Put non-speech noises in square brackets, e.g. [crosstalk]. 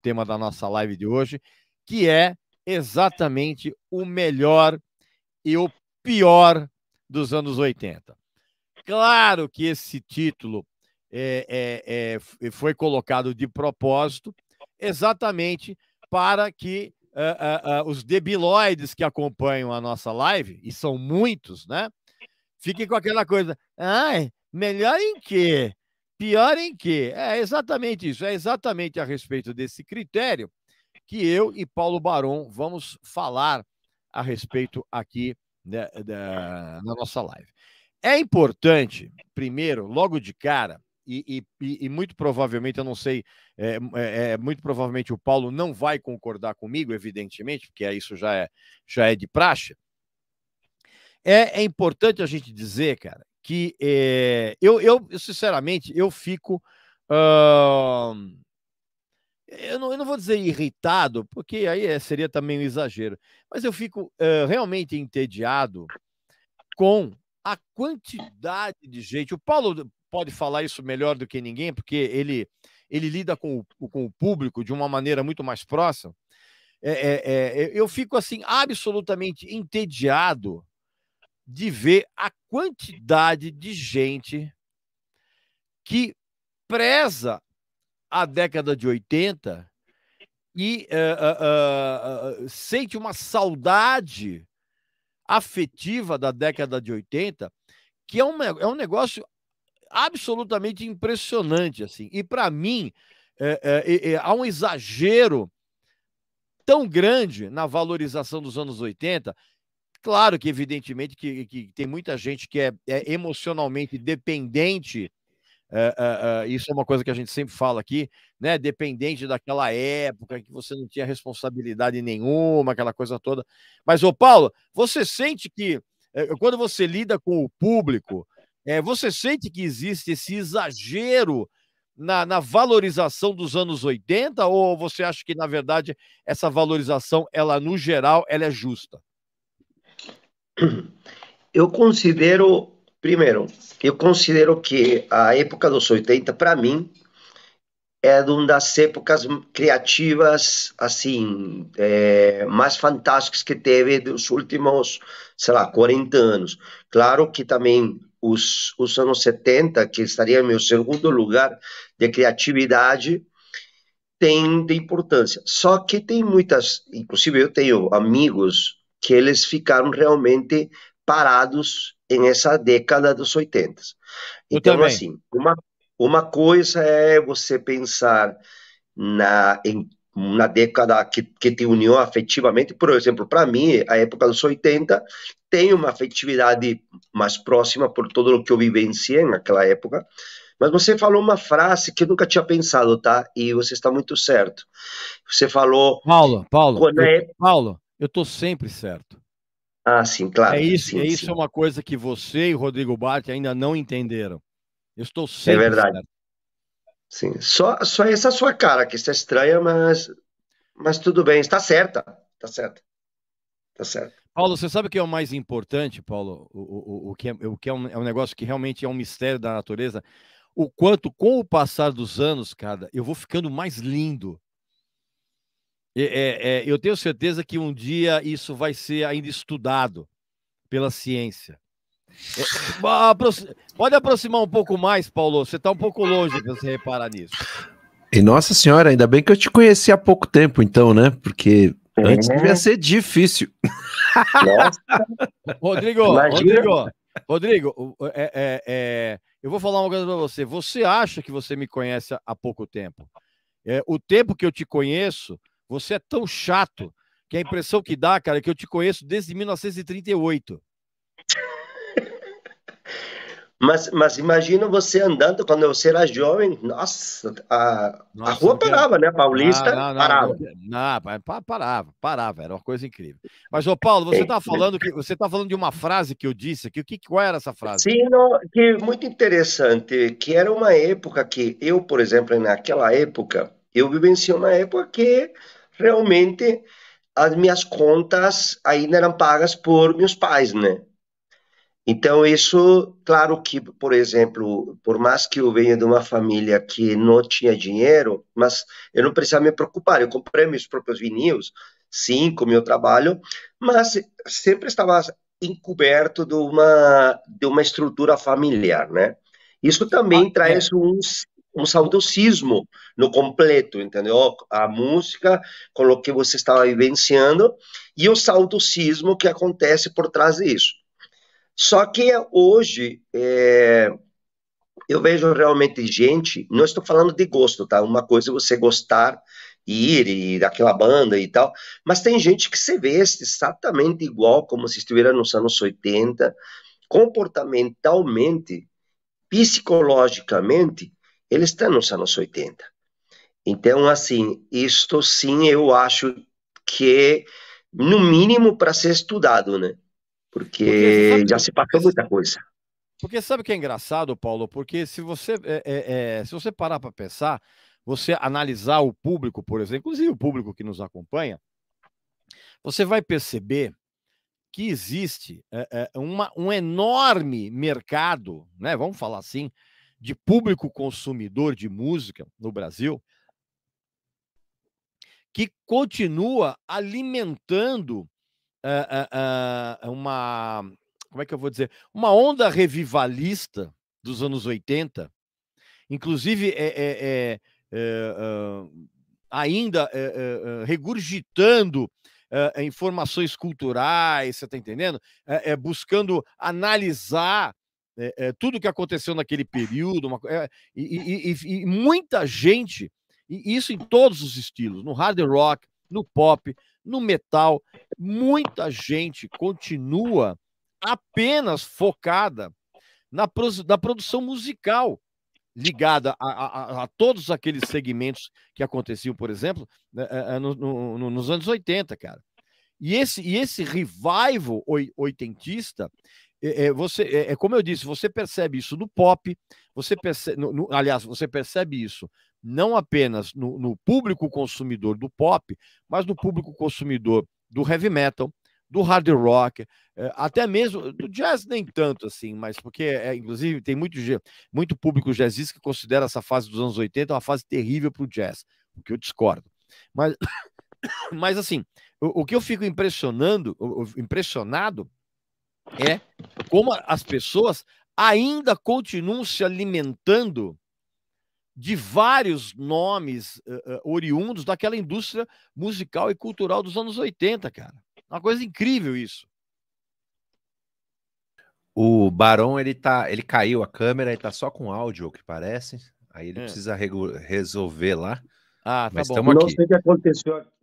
tema da nossa live de hoje, que é exatamente o melhor e o pior dos anos 80. Claro que esse título é, é, é, foi colocado de propósito, exatamente para que uh, uh, uh, os debiloides que acompanham a nossa live, e são muitos, né? Fiquem com aquela coisa, ai, melhor em quê? Pior em que? É exatamente isso, é exatamente a respeito desse critério que eu e Paulo Baron vamos falar a respeito aqui da, né, da, na nossa live. É importante, primeiro, logo de cara, e, e, e muito provavelmente, eu não sei, é, é, é, muito provavelmente o Paulo não vai concordar comigo, evidentemente, porque isso já é, já é de praxe. É, é importante a gente dizer, cara, que é, eu, eu, sinceramente, eu fico. Uh, eu, não, eu não vou dizer irritado, porque aí é, seria também um exagero, mas eu fico uh, realmente entediado com a quantidade de gente. O Paulo pode falar isso melhor do que ninguém, porque ele, ele lida com o, com o público de uma maneira muito mais próxima. É, é, é, eu fico assim absolutamente entediado de ver a quantidade de gente que preza a década de 80 e uh, uh, uh, sente uma saudade afetiva da década de 80, que é um, é um negócio absolutamente impressionante. assim. E para mim, é, é, há um exagero tão grande na valorização dos anos 80 Claro que, evidentemente, que, que tem muita gente que é, é emocionalmente dependente. Eh, eh, eh, isso é uma coisa que a gente sempre fala aqui, né? Dependente daquela época que você não tinha responsabilidade nenhuma, aquela coisa toda. Mas, ô Paulo, você sente que quando você lida com o público, é, você sente que existe esse exagero na, na, valorização dos anos 80 ou você acha que, na verdade, essa valorização, ela no geral, ela é justa? Eu considero, primeiro, eu considero que a época dos 80, para mim, é uma das épocas criativas, assim, é, mais fantásticas que teve dos últimos, sei lá, 40 anos. Claro que também os, os anos 70, que estaria em meu segundo lugar de criatividade, tem de importância. Só que tem muitas, inclusive eu tenho amigos que eles ficaram realmente parados em essa década dos 80. Então, assim, uma, uma coisa é você pensar na, em, na década que, que te uniu afetivamente. Por exemplo, para mim, a época dos 80 tem uma afetividade mais próxima por tudo o que eu vivenciei naquela época. Mas você falou uma frase que eu nunca tinha pensado, tá? E você está muito certo. Você falou. Paulo, Paulo. Quando é... Paulo, eu estou sempre certo. Ah, sim, claro. É isso, sim, é, isso sim. é uma coisa que você e Rodrigo Bart ainda não entenderam. Eu estou é sempre É verdade. Certo. Sim, só, só essa sua cara que está estranha, mas, mas tudo bem, está certa, está certa, está certo. Paulo, você sabe o que é o mais importante, Paulo? O, o, o, que, é, o que é um, é um negócio que realmente é um mistério da natureza? O quanto, com o passar dos anos, cara, eu vou ficando mais lindo. É, é, eu tenho certeza que um dia isso vai ser ainda estudado pela ciência. É, pode aproximar um pouco mais, Paulo. Você está um pouco longe para você reparar nisso. E Nossa Senhora, ainda bem que eu te conheci há pouco tempo, então, né? Porque uhum. antes devia ser difícil. Rodrigo, Rodrigo, Rodrigo, é, é, é, eu vou falar uma coisa para você. Você acha que você me conhece há pouco tempo? É, o tempo que eu te conheço você é tão chato que a impressão que dá, cara, é que eu te conheço desde 1938. Mas, mas imagina você andando quando você era jovem, nossa, a, nossa, a rua parava, quero... né? Paulista não, não, não, parava. Não, parava, parava, era uma coisa incrível. Mas, ô Paulo, você está falando que você tá falando de uma frase que eu disse aqui. O que, qual era essa frase? Sim, que muito interessante, que era uma época que eu, por exemplo, naquela época, eu vivenciei uma época que realmente as minhas contas ainda eram pagas por meus pais, né? Então, isso, claro que, por exemplo, por mais que eu venha de uma família que não tinha dinheiro, mas eu não precisava me preocupar, eu comprei meus próprios vinis, sim, com meu trabalho, mas sempre estava encoberto de uma, de uma estrutura familiar, né? Isso também ah, traz é. um um saudosismo no completo, entendeu? A música com o que você estava vivenciando e o saudosismo que acontece por trás disso. Só que hoje é, eu vejo realmente gente, não estou falando de gosto, tá? Uma coisa é você gostar e ir e daquela banda e tal, mas tem gente que se veste exatamente igual como se estivesse nos anos 80, comportamentalmente, psicologicamente, ele está nos anos 80. Então, assim, isto sim eu acho que, no mínimo, para ser estudado, né? Porque, Porque já se passou muita coisa. Porque sabe o que é engraçado, Paulo? Porque se você, é, é, é, se você parar para pensar, você analisar o público, por exemplo, inclusive o público que nos acompanha, você vai perceber que existe é, é, uma, um enorme mercado, né? Vamos falar assim, de público consumidor de música no Brasil que continua alimentando uh, uh, uh, uma como é que eu vou dizer uma onda revivalista dos anos 80 inclusive é, é, é, é ah, ainda regurgitando informações culturais, você está entendendo? É, é buscando analisar é, é, tudo que aconteceu naquele período, uma, é, e, e, e, muita gente, e isso em todos os estilos, no hard rock, no pop, no metal, muita gente continua apenas focada na, produção musical ligada a, a, a, todos aqueles segmentos que aconteciam, por exemplo, né, é, é, no, no, nos anos 80, cara. E esse, e esse revival oitentista, é, é, você, é, é, como eu disse, você percebe isso no pop, você percebe, no, no, aliás, você percebe isso não apenas no, no, público consumidor do pop, mas no público consumidor do heavy metal, do hard rock, é, até mesmo do jazz nem tanto assim, mas porque é, é inclusive tem muito, muito público jazzista que considera essa fase dos anos 80 uma fase terrível para o jazz, o que eu discordo. Mas, [coughs] mas assim, o, o que eu fico impressionando, impressionado é como as pessoas ainda continuam se alimentando de vários nomes uh, uh, oriundos daquela indústria musical e cultural dos anos 80, cara. Uma coisa incrível isso. O Barão, ele tá, ele caiu a câmera e tá só com áudio, o que parece. Aí ele é. precisa resolver lá. Ah, tá Mas bom. Não aqui. sei o que aconteceu aqui.